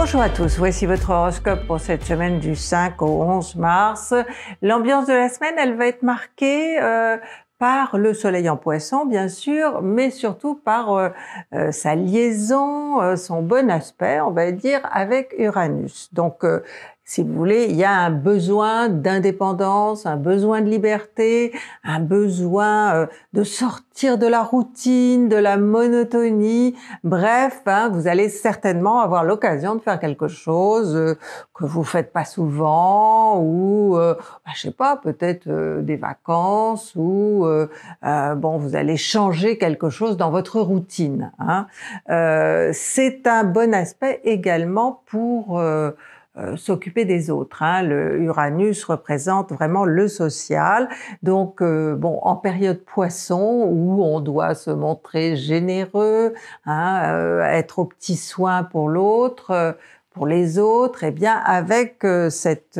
Bonjour à tous, voici votre horoscope pour cette semaine du 5 au 11 mars. L'ambiance de la semaine, elle va être marquée euh, par le soleil en poisson, bien sûr, mais surtout par euh, euh, sa liaison, son bon aspect, on va dire, avec Uranus. Donc, si vous voulez, il y a un besoin d'indépendance, un besoin de liberté, un besoin euh, de sortir de la routine, de la monotonie. Bref, hein, vous allez certainement avoir l'occasion de faire quelque chose euh, que vous faites pas souvent, ou euh, bah, je sais pas, peut-être des vacances, ou bon, vous allez changer quelque chose dans votre routine. Hein. C'est un bon aspect également pour euh, s'occuper des autres. Hein. Le Uranus représente vraiment le social. Donc, euh, bon, en période poisson, où on doit se montrer généreux, hein, euh, être au petit soins pour l'autre, pour les autres, et eh bien, avec cette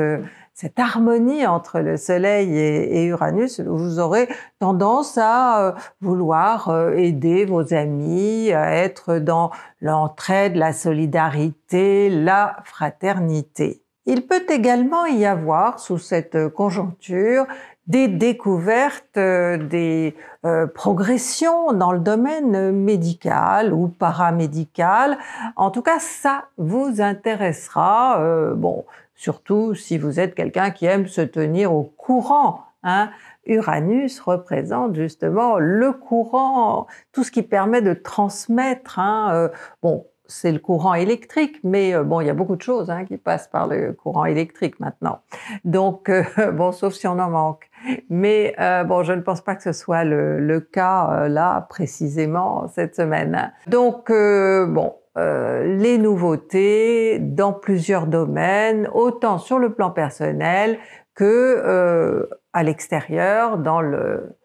cette harmonie entre le Soleil et, Uranus, vous aurez tendance à euh, vouloir euh, aider vos amis, à être dans l'entraide, la solidarité, la fraternité. Il peut également y avoir, sous cette conjoncture, des découvertes, euh, des euh, progressions dans le domaine médical ou paramédical. En tout cas, ça vous intéressera, euh, bon, surtout si vous êtes quelqu'un qui aime se tenir au courant. Hein. Uranus représente justement le courant, tout ce qui permet de transmettre. Hein, bon, c'est le courant électrique, mais bon, il y a beaucoup de choses hein, qui passent par le courant électrique maintenant. Donc, bon, sauf si on en manque. Mais euh, bon, je ne pense pas que ce soit le, cas euh, là précisément cette semaine. Donc euh, bon, les nouveautés dans plusieurs domaines, autant sur le plan personnel que à l'extérieur, dans le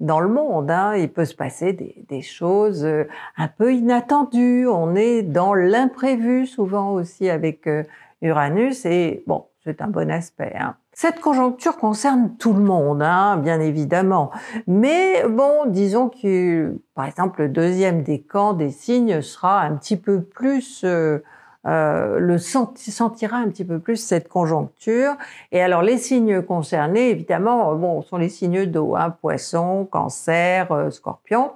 dans le monde. Hein. il peut se passer des, des, choses un peu inattendues. On est dans l'imprévu souvent aussi avec Uranus et bon, c'est un bon aspect. Hein. Cette conjoncture concerne tout le monde, hein, bien évidemment. Mais bon, disons que, par exemple, le deuxième des camps des signes sera un petit peu plus... Euh, euh, le sentira un petit peu plus cette conjoncture. Et alors les signes concernés, évidemment, euh, bon, sont les signes d'eau, hein, poisson, cancer, euh, scorpion,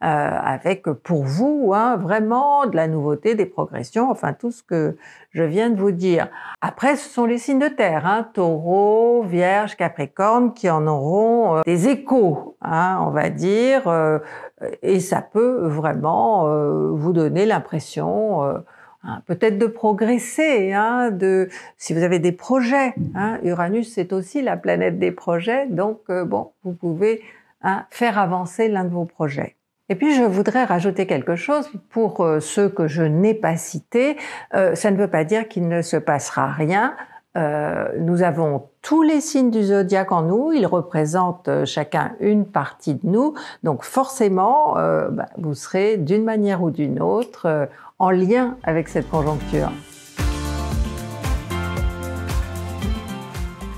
avec pour vous hein, vraiment de la nouveauté, des progressions, enfin tout ce que je viens de vous dire. Après, ce sont les signes de terre, hein, taureau, vierge, capricorne, qui en auront des échos, hein, on va dire, et ça peut vraiment vous donner l'impression Hein, peut-être de progresser, hein, de, si vous avez des projets. Hein, Uranus, c'est aussi la planète des projets, donc euh, bon, vous pouvez hein, faire avancer l'un de vos projets. Et puis je voudrais rajouter quelque chose pour euh, ceux que je n'ai pas cités. Euh, ça ne veut pas dire qu'il ne se passera rien. Euh, nous avons tous les signes du zodiaque en nous, ils représentent euh, chacun une partie de nous, donc forcément, euh, bah, vous serez d'une manière ou d'une autre en lien avec cette conjoncture.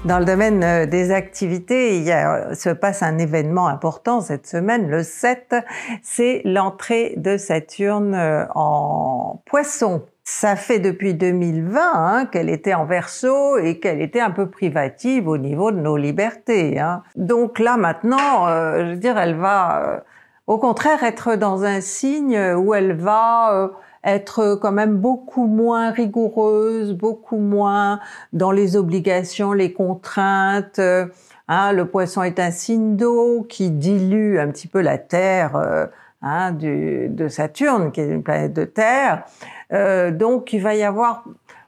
Dans le domaine des activités, il se passe un événement important cette semaine, le 7, c'est l'entrée de Saturne en poisson. Ça fait depuis 2020 hein, qu'elle était en verso et qu'elle était un peu privative au niveau de nos libertés. Hein. Donc là maintenant, euh, je veux dire, elle va euh, au contraire être dans un signe où elle va euh, être quand même beaucoup moins rigoureuse, beaucoup moins dans les obligations, les contraintes. Hein, le poisson est un signe d'eau qui dilue un petit peu la terre Hein, du, de Saturne, qui est une planète de Terre. Euh, donc il va y avoir...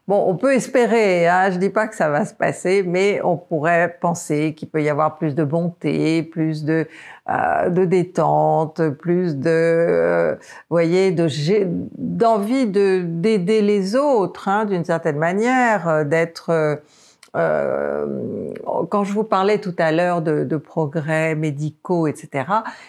Bon, on peut espérer, hein, je ne dis pas que ça va se passer, mais on pourrait penser qu'il peut y avoir plus de bonté, plus de, euh, de détente, plus de, euh, voyez, d'envie d'aider les autres, hein, d'une certaine manière, d'être euh, quand je vous parlais tout à l'heure de, de, progrès médicaux, etc.,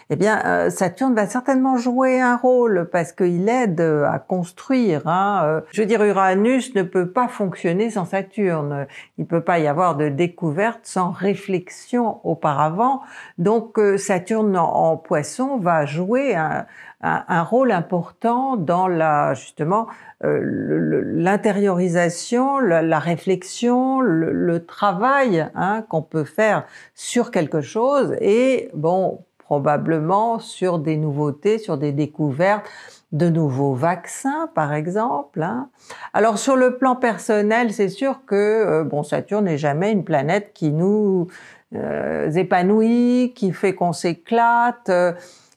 eh bien, euh, Saturne va certainement jouer un rôle parce qu'il aide à construire. Hein. Euh, je veux dire, Uranus ne peut pas fonctionner sans Saturne. Il ne peut pas y avoir de découverte sans réflexion auparavant. Donc, euh, Saturne en, en, poisson va jouer un, un, rôle important dans la justement euh, l'intériorisation, la, réflexion, le, travail hein, qu'on peut faire sur quelque chose et bon probablement sur des nouveautés, sur des découvertes, de nouveaux vaccins, par exemple. Hein. Alors sur le plan personnel, c'est sûr que euh, bon, Saturne n'est jamais une planète qui nous euh, épanouit, qui fait qu'on s'éclate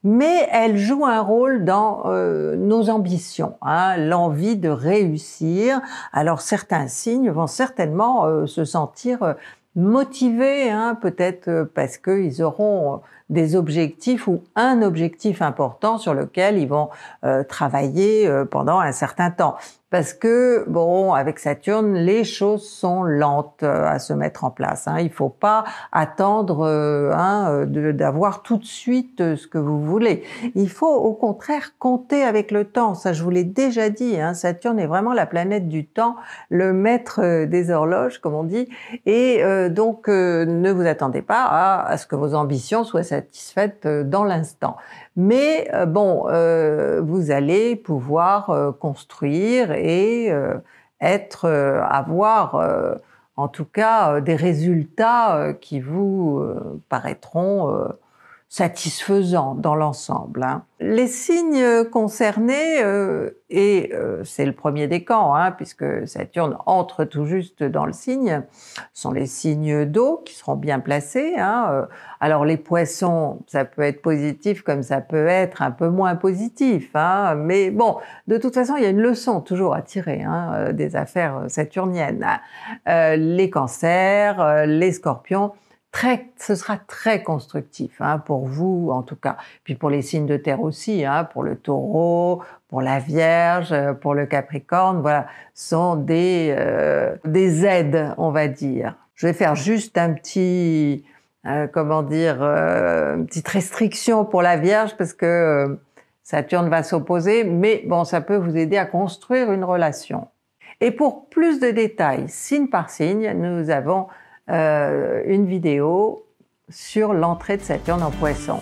mais elle joue un rôle dans euh, nos ambitions, hein, l'envie de réussir. Alors certains signes vont certainement euh, se sentir euh, motivés, hein, peut-être parce qu'ils auront des objectifs ou un objectif important sur lequel ils vont travailler pendant un certain temps parce que bon, avec Saturne, les choses sont lentes euh, à se mettre en place. Hein. Il ne faut pas attendre euh, hein, euh, d'avoir tout de suite ce que vous voulez. Il faut au contraire compter avec le temps. Ça, je vous l'ai déjà dit. Hein. Saturne est vraiment la planète du temps, le maître des horloges, comme on dit. Et donc, ne vous attendez pas à, ce que vos ambitions soient satisfaites dans l'instant. Mais euh, bon, euh, vous allez pouvoir euh, construire et être, avoir en tout cas des résultats qui vous paraîtront satisfaisant dans l'ensemble. Hein. Les signes concernés, euh, et euh, c'est le premier des camps, hein, puisque Saturne entre tout juste dans le signe, sont les signes d'eau qui seront bien placés. Hein, euh. Alors les poissons, ça peut être positif comme ça peut être un peu moins positif, mais bon, de toute façon, il y a une leçon toujours à tirer des affaires saturniennes. les cancers, les scorpions, ce sera très constructif hein, pour vous en tout cas, puis pour les signes de terre aussi, hein, pour le Taureau, pour la Vierge, pour le Capricorne, voilà, sont euh, des aides, on va dire. Je vais faire juste un petit euh, comment dire euh, une petite restriction pour la Vierge parce que Saturne va s'opposer, mais bon, ça peut vous aider à construire une relation. Et pour plus de détails, signe par signe, nous avons euh, une vidéo sur l'entrée de Saturne en poisson.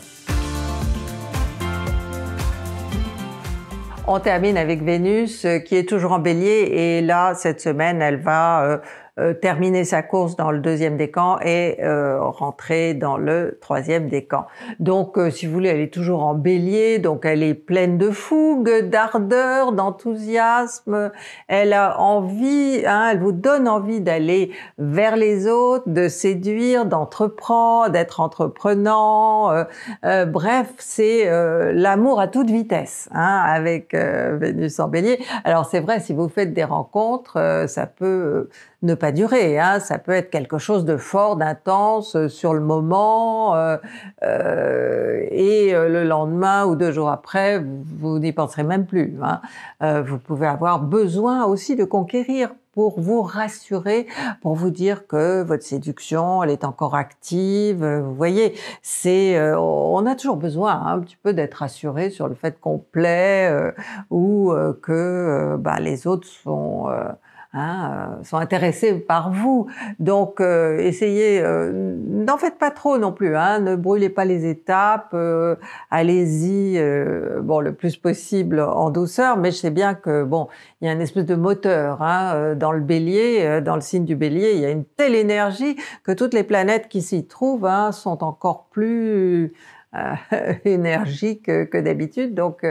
On termine avec Vénus euh, qui est toujours en bélier et là, cette semaine, elle va euh, euh, terminer sa course dans le deuxième décan et euh, rentrer dans le troisième décan. Donc, euh, si vous voulez, elle est toujours en bélier, donc elle est pleine de fougue, d'ardeur, d'enthousiasme. Elle a envie, hein, elle vous donne envie d'aller vers les autres, de séduire, d'entreprendre, d'être entreprenant. bref, c'est l'amour à toute vitesse hein, avec Vénus en bélier. Alors c'est vrai, si vous faites des rencontres, ça peut ne pas durer. Hein. Ça peut être quelque chose de fort, d'intense euh, sur le moment, euh, euh, et le lendemain ou deux jours après, vous, n'y penserez même plus. Hein. vous pouvez avoir besoin aussi de conquérir pour vous rassurer, pour vous dire que votre séduction, elle est encore active. Vous voyez, c'est, on a toujours besoin hein, un petit peu d'être rassuré sur le fait qu'on plaît ou que bah, les autres sont Hein, euh, sont intéressés par vous. Donc, euh, essayez, euh, n'en faites pas trop non plus, hein, ne brûlez pas les étapes, allez-y, bon, le plus possible en douceur, mais je sais bien que, bon, il y a une espèce de moteur hein, dans le bélier, dans le signe du bélier, il y a une telle énergie que toutes les planètes qui s'y trouvent hein, sont encore plus énergiques que d'habitude. Donc,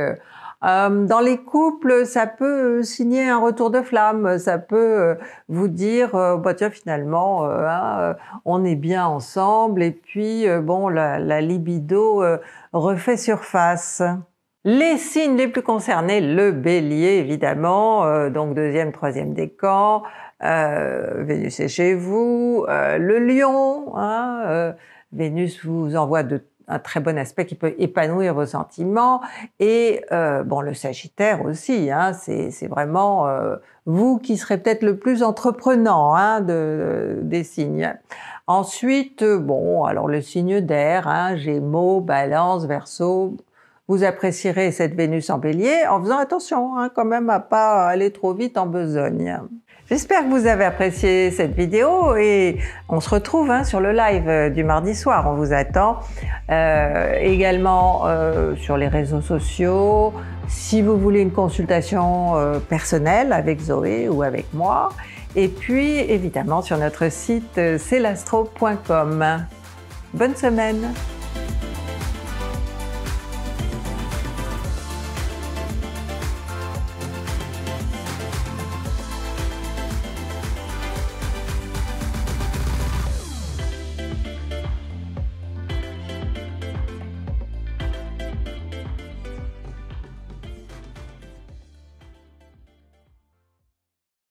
euh, dans les couples, ça peut signer un retour de flamme, ça peut euh, vous dire, euh, bah tiens finalement, hein, on est bien ensemble et puis bon, la, libido refait surface. Les signes les plus concernés, le bélier évidemment, donc deuxième, troisième décan, Vénus est chez vous, le lion, hein, Vénus vous envoie de un très bon aspect qui peut épanouir vos sentiments. Et euh, bon, le Sagittaire aussi, hein, c'est vraiment euh, vous qui serez peut-être le plus entreprenant hein, de, des signes. Ensuite, euh, bon, alors le signe d'air, hein, Gémeaux, Balance, Verseau. Vous apprécierez cette Vénus en bélier en faisant attention hein, quand même à pas aller trop vite en besogne. J'espère que vous avez apprécié cette vidéo et on se retrouve hein, sur le live euh, du mardi soir. On vous attend euh, également euh, sur les réseaux sociaux. Si vous voulez une consultation personnelle avec Zoé ou avec moi. Et puis évidemment sur notre site celastro.com. Bonne semaine